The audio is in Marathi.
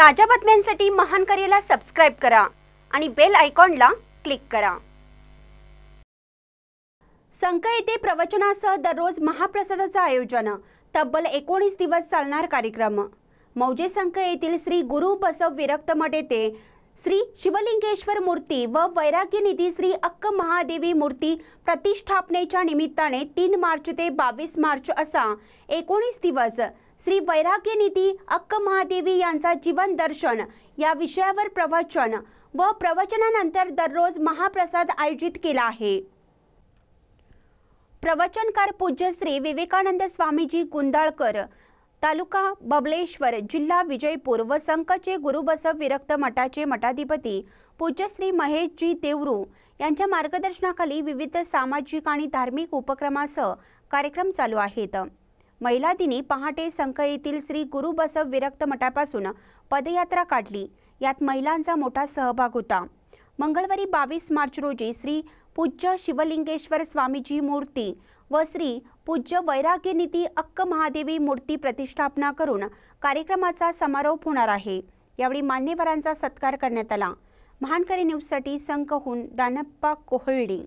ताज्या बातम्यांसाठी महान करेला सबस्क्राईब करा आणि बेल आयकॉनला क्लिक करा संक येथे प्रवचनासह दररोज महाप्रसादाचं आयोजन तब्बल एकोणीस दिवस चालणार कार्यक्रम मौजे संक येथील श्री गुरु बसव विरक्त येथे श्री शिवलिंगेश्वर मूर्ती व वैराग्य निधी श्री अक्क महादेवी मूर्ती प्रतिष्ठापनेच्या निमित्ताने तीन मार्च ते बावीस मार्च असा एकोणीस दिवस श्री वैराग्य निधी अक्क महादेवी यांचा जीवन दर्शन या विषयावर प्रवचन व प्रवचनानंतर दररोज महाप्रसाद आयोजित केला आहे प्रवचनकार पूज्य श्री विवेकानंद स्वामीजी गुंदाळकर तालुका बबलेश्वर जिल्हा विजयपूर व संकचे बसव विरक्त मठाचे मठाधिपती पूज्यश्री महेशजी देवरू यांच्या मार्गदर्शनाखाली विविध सामाजिक आणि धार्मिक उपक्रमासह कार्यक्रम चालू आहेत महिला दिनी पहाटे संक येथील श्री गुरुबसव विरक्त मठापासून पदयात्रा काढली यात महिलांचा मोठा सहभाग होता मंगळवारी बावीस मार्च रोजी श्री पूज्य शिवलिंगेश्वर स्वामीची मूर्ती व श्री पूज्य वैराग्यनिधी अक्क महादेवी मूर्ती प्रतिष्ठापना करून कार्यक्रमाचा समारोप होणार आहे यावेळी मान्यवरांचा सत्कार करण्यात आला महानकरी न्यूजसाठी संकहून दानप्पा कोहळडी